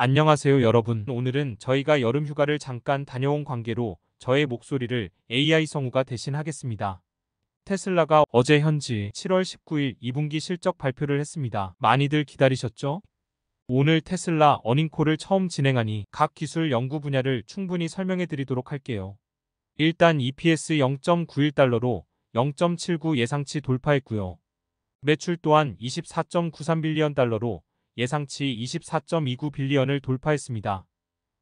안녕하세요 여러분 오늘은 저희가 여름휴가를 잠깐 다녀온 관계로 저의 목소리를 AI 성우가 대신하겠습니다. 테슬라가 어제 현지 7월 19일 2분기 실적 발표를 했습니다. 많이들 기다리셨죠? 오늘 테슬라 어닝콜을 처음 진행하니 각 기술 연구 분야를 충분히 설명해 드리도록 할게요. 일단 EPS 0.91달러로 0.79 예상치 돌파했고요. 매출 또한 24.93빌리언 달러로 예상치 24.29 빌리언을 돌파했습니다.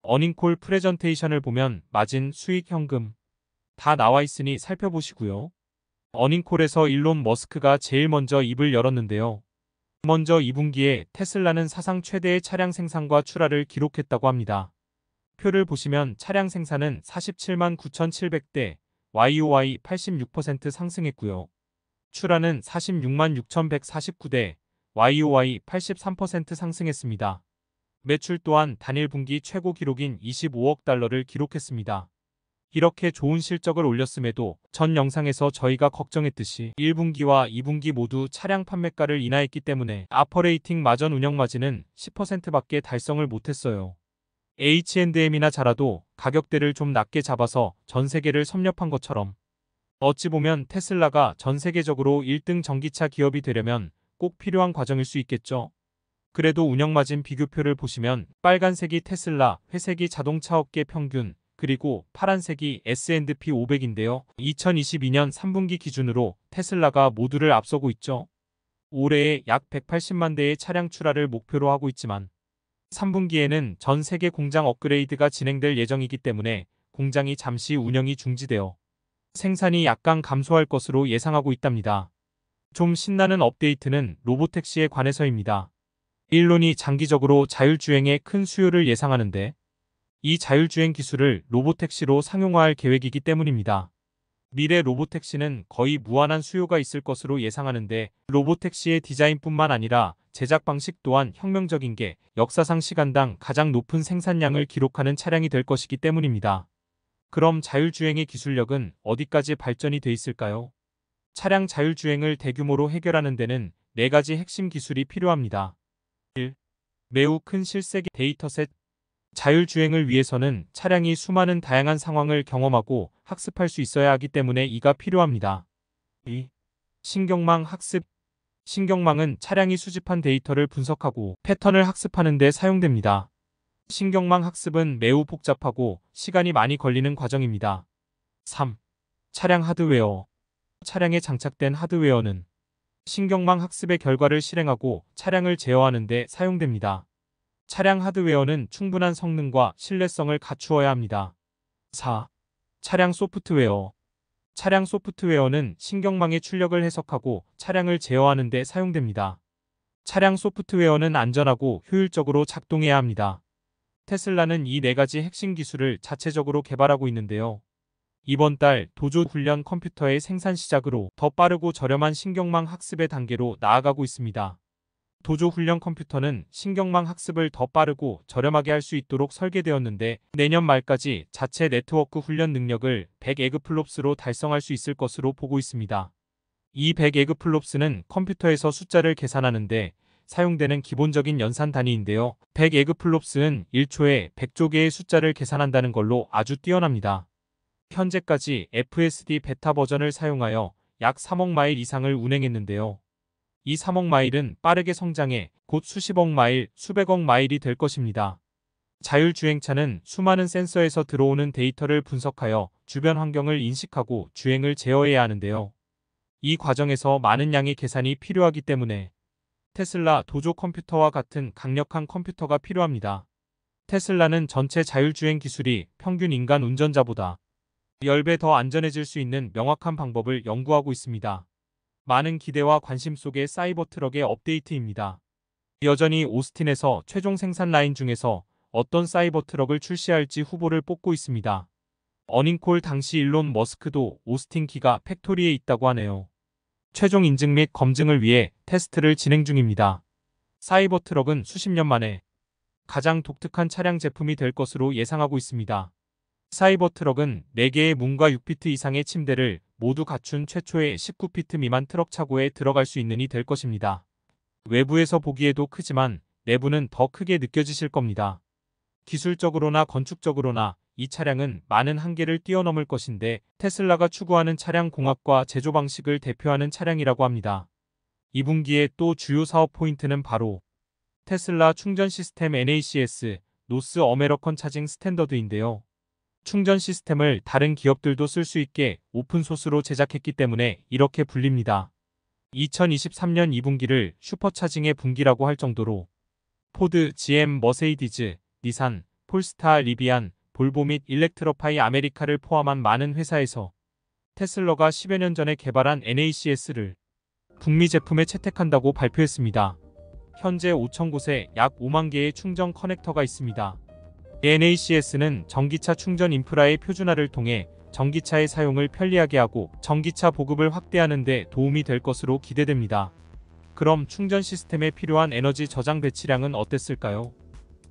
어닝콜 프레젠테이션을 보면 마진, 수익, 현금 다 나와 있으니 살펴보시고요. 어닝콜에서 일론 머스크가 제일 먼저 입을 열었는데요. 먼저 2분기에 테슬라는 사상 최대의 차량 생산과 출하를 기록했다고 합니다. 표를 보시면 차량 생산은 47만 9,700대, YOY 86% 상승했고요. 출하는 46만 6,149대, YOY 83% 상승했습니다. 매출 또한 단일 분기 최고 기록인 25억 달러를 기록했습니다. 이렇게 좋은 실적을 올렸음에도 전 영상에서 저희가 걱정했듯이 1분기와 2분기 모두 차량 판매가를 인하했기 때문에 아퍼레이팅 마전 운영 마진은 10%밖에 달성을 못했어요. H&M이나 자라도 가격대를 좀 낮게 잡아서 전 세계를 섭렵한 것처럼 어찌 보면 테슬라가 전 세계적으로 1등 전기차 기업이 되려면 꼭 필요한 과정일 수 있겠죠. 그래도 운영마진 비교표를 보시면 빨간색이 테슬라, 회색이 자동차 업계 평균, 그리고 파란색이 S&P 500인데요. 2022년 3분기 기준으로 테슬라가 모두를 앞서고 있죠. 올해에 약 180만 대의 차량 출하를 목표로 하고 있지만 3분기에는 전 세계 공장 업그레이드가 진행될 예정이기 때문에 공장이 잠시 운영이 중지되어 생산이 약간 감소할 것으로 예상하고 있답니다. 좀 신나는 업데이트는 로보택시에 관해서입니다. 일론이 장기적으로 자율주행에 큰 수요를 예상하는데 이 자율주행 기술을 로보택시로 상용화할 계획이기 때문입니다. 미래 로보택시는 거의 무한한 수요가 있을 것으로 예상하는데 로보택시의 디자인뿐만 아니라 제작 방식 또한 혁명적인 게 역사상 시간당 가장 높은 생산량을 기록하는 차량이 될 것이기 때문입니다. 그럼 자율주행의 기술력은 어디까지 발전이 돼 있을까요? 차량 자율주행을 대규모로 해결하는 데는 4가지 핵심 기술이 필요합니다. 1. 매우 큰 실세계 데이터셋 자율주행을 위해서는 차량이 수많은 다양한 상황을 경험하고 학습할 수 있어야 하기 때문에 이가 필요합니다. 2. 신경망 학습 신경망은 차량이 수집한 데이터를 분석하고 패턴을 학습하는 데 사용됩니다. 신경망 학습은 매우 복잡하고 시간이 많이 걸리는 과정입니다. 3. 차량 하드웨어 차량에 장착된 하드웨어는 신경망 학습의 결과를 실행하고 차량을 제어하는 데 사용됩니다. 차량 하드웨어는 충분한 성능과 신뢰성을 갖추어야 합니다. 4. 차량 소프트웨어 차량 소프트웨어는 신경망의 출력을 해석하고 차량을 제어하는 데 사용됩니다. 차량 소프트웨어는 안전하고 효율적으로 작동해야 합니다. 테슬라는 이 네 가지 핵심 기술을 자체적으로 개발하고 있는데요. 이번 달도조 훈련 컴퓨터의 생산 시작으로 더 빠르고 저렴한 신경망 학습의 단계로 나아가고 있습니다. 도조 훈련 컴퓨터는 신경망 학습을 더 빠르고 저렴하게 할 수 있도록 설계되었는데 내년 말까지 자체 네트워크 훈련 능력을 100 에그플롭스로 달성할 수 있을 것으로 보고 있습니다. 이 100 에그플롭스는 컴퓨터에서 숫자를 계산하는데 사용되는 기본적인 연산 단위인데요. 100 에그플롭스는 1초에 100조 개의 숫자를 계산한다는 걸로 아주 뛰어납니다. 현재까지 FSD 베타 버전을 사용하여 약 3억 마일 이상을 운행했는데요. 이 3억 마일은 빠르게 성장해 곧 수십억 마일, 수백억 마일이 될 것입니다. 자율주행차는 수많은 센서에서 들어오는 데이터를 분석하여 주변 환경을 인식하고 주행을 제어해야 하는데요. 이 과정에서 많은 양의 계산이 필요하기 때문에 테슬라 도조 컴퓨터와 같은 강력한 컴퓨터가 필요합니다. 테슬라는 전체 자율주행 기술이 평균 인간 운전자보다 10배 더 안전해질 수 있는 명확한 방법을 연구하고 있습니다. 많은 기대와 관심 속의 사이버트럭의 업데이트입니다. 여전히 오스틴에서 최종 생산 라인 중에서 어떤 사이버트럭을 출시할지 후보를 뽑고 있습니다. 어닝콜 당시 일론 머스크도 오스틴 키가 팩토리에 있다고 하네요. 최종 인증 및 검증을 위해 테스트를 진행 중입니다. 사이버트럭은 수십 년 만에 가장 독특한 차량 제품이 될 것으로 예상하고 있습니다. 사이버트럭은 4개의 문과 6피트 이상의 침대를 모두 갖춘 최초의 19피트 미만 트럭 차고에 들어갈 수 있는 이될 것입니다. 외부에서 보기에도 크지만 내부는 더 크게 느껴지실 겁니다. 기술적으로나 건축적으로나 이 차량은 많은 한계를 뛰어넘을 것인데 테슬라가 추구하는 차량 공학과 제조 방식을 대표하는 차량이라고 합니다. 2분기의 또 주요 사업 포인트는 바로 테슬라 충전 시스템 NACS 노스 어메러컨 차징 스탠더드인데요. 충전 시스템을 다른 기업들도 쓸 수 있게 오픈소스로 제작했기 때문에 이렇게 불립니다. 2023년 2분기를 슈퍼차징의 분기라고 할 정도로 포드, GM, 머세이디즈, 니산, 폴스타, 리비안, 볼보 및 일렉트로파이 아메리카를 포함한 많은 회사에서 테슬러가 10여 년 전에 개발한 NACS를 북미 제품에 채택한다고 발표했습니다. 현재 5천곳에약 5만 개의 충전 커넥터가 있습니다. NACS는 전기차 충전 인프라의 표준화를 통해 전기차의 사용을 편리하게 하고 전기차 보급을 확대하는 데 도움이 될 것으로 기대됩니다. 그럼 충전 시스템에 필요한 에너지 저장 배치량은 어땠을까요?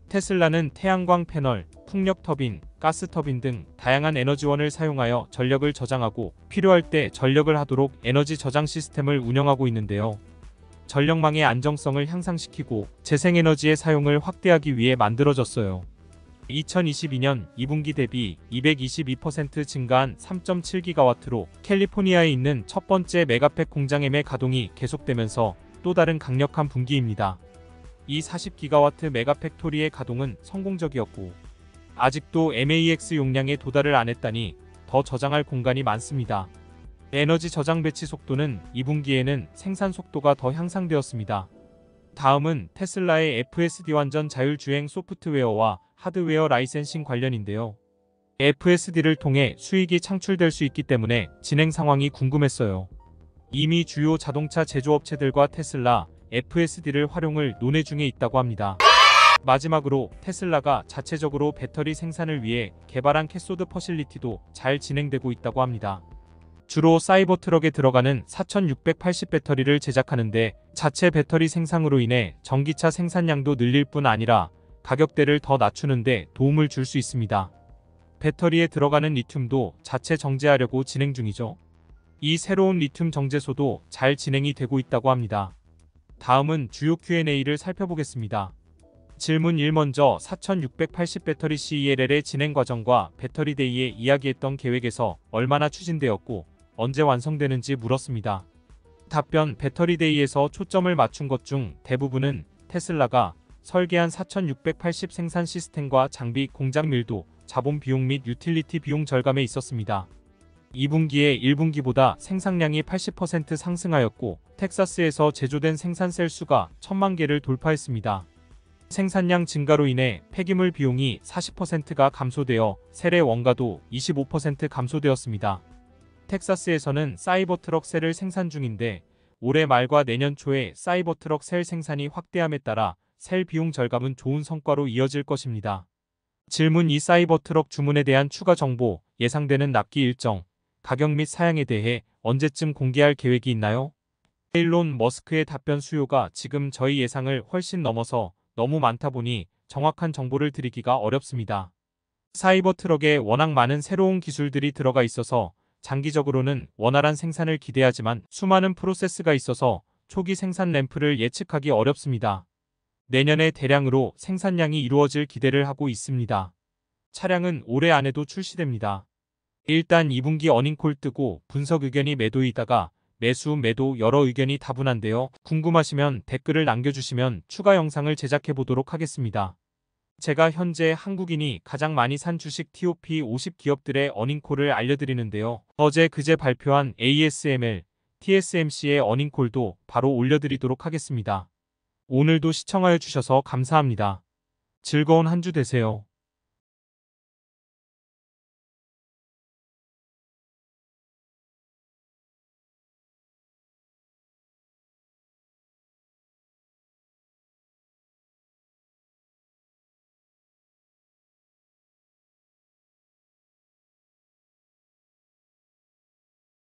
테슬라는 태양광 패널, 풍력 터빈, 가스 터빈 등 다양한 에너지원을 사용하여 전력을 저장하고 필요할 때 전력을 하도록 에너지 저장 시스템을 운영하고 있는데요. 전력망의 안정성을 향상시키고 재생에너지의 사용을 확대하기 위해 만들어졌어요. 2022년 2분기 대비 222% 증가한 3.7기가와트로 캘리포니아에 있는 첫 번째 메가팩 공장의 매 가동이 계속되면서 또 다른 강력한 분기입니다. 이 40기가와트 메가팩토리의 가동은 성공적이었고 아직도 MAX 용량에 도달을 안 했다니 더 저장할 공간이 많습니다. 에너지 저장 배치 속도는 2분기에는 생산 속도가 더 향상되었습니다. 다음은 테슬라의 FSD 완전 자율주행 소프트웨어와 하드웨어 라이센싱 관련인데요. FSD를 통해 수익이 창출될 수 있기 때문에 진행 상황이 궁금했어요. 이미 주요 자동차 제조업체들과 테슬라, FSD를 활용을 논의 중에 있다고 합니다. 마지막으로 테슬라가 자체적으로 배터리 생산을 위해 개발한 캐소드 퍼실리티도 잘 진행되고 있다고 합니다. 주로 사이버 트럭에 들어가는 4680 배터리를 제작하는데 자체 배터리 생산으로 인해 전기차 생산량도 늘릴 뿐 아니라 가격대를 더 낮추는데 도움을 줄 수 있습니다. 배터리에 들어가는 리튬도 자체 정제하려고 진행 중이죠. 이 새로운 리튬 정제소도 잘 진행이 되고 있다고 합니다. 다음은 주요 Q&A를 살펴보겠습니다. 질문 1 먼저 4680 배터리 CELL의 진행 과정과 배터리 데이에 이야기했던 계획에서 얼마나 추진되었고 언제 완성되는지 물었습니다. 답변 배터리데이에서 초점을 맞춘 것 중 대부분은 테슬라가 설계한 4680 생산 시스템과 장비 공장 밀도, 자본 비용 및 유틸리티 비용 절감에 있었습니다. 2분기에 1분기보다 생산량이 80% 상승하였고 텍사스에서 제조된 생산 셀 수가 1천만 개를 돌파했습니다. 생산량 증가로 인해 폐기물 비용이 40%가 감소되어 세례 원가도 25% 감소되었습니다. 텍사스에서는 사이버트럭 셀을 생산 중인데 올해 말과 내년 초에 사이버트럭 셀 생산이 확대함에 따라 셀 비용 절감은 좋은 성과로 이어질 것입니다. 질문 이 사이버트럭 주문에 대한 추가 정보, 예상되는 납기 일정, 가격 및 사양에 대해 언제쯤 공개할 계획이 있나요? 일론 머스크의 답변 수요가 지금 저희 예상을 훨씬 넘어서 너무 많다 보니 정확한 정보를 드리기가 어렵습니다. 사이버트럭에 워낙 많은 새로운 기술들이 들어가 있어서 장기적으로는 원활한 생산을 기대하지만 수많은 프로세스가 있어서 초기 생산 램프를 예측하기 어렵습니다. 내년에 대량으로 생산량이 이루어질 기대를 하고 있습니다. 차량은 올해 안에도 출시됩니다. 일단 2분기 어닝콜 뜨고 분석 의견이 매도이다가 매수 매도 여러 의견이 다분한데요. 궁금하시면 댓글을 남겨주시면 추가 영상을 제작해 보도록 하겠습니다. 제가 현재 한국인이 가장 많이 산 주식 TOP 50 기업들의 어닝콜을 알려드리는데요. 어제 그제 발표한 ASML, TSMC의 어닝콜도 바로 올려드리도록 하겠습니다. 오늘도 시청하여 주셔서 감사합니다. 즐거운 한 주 되세요.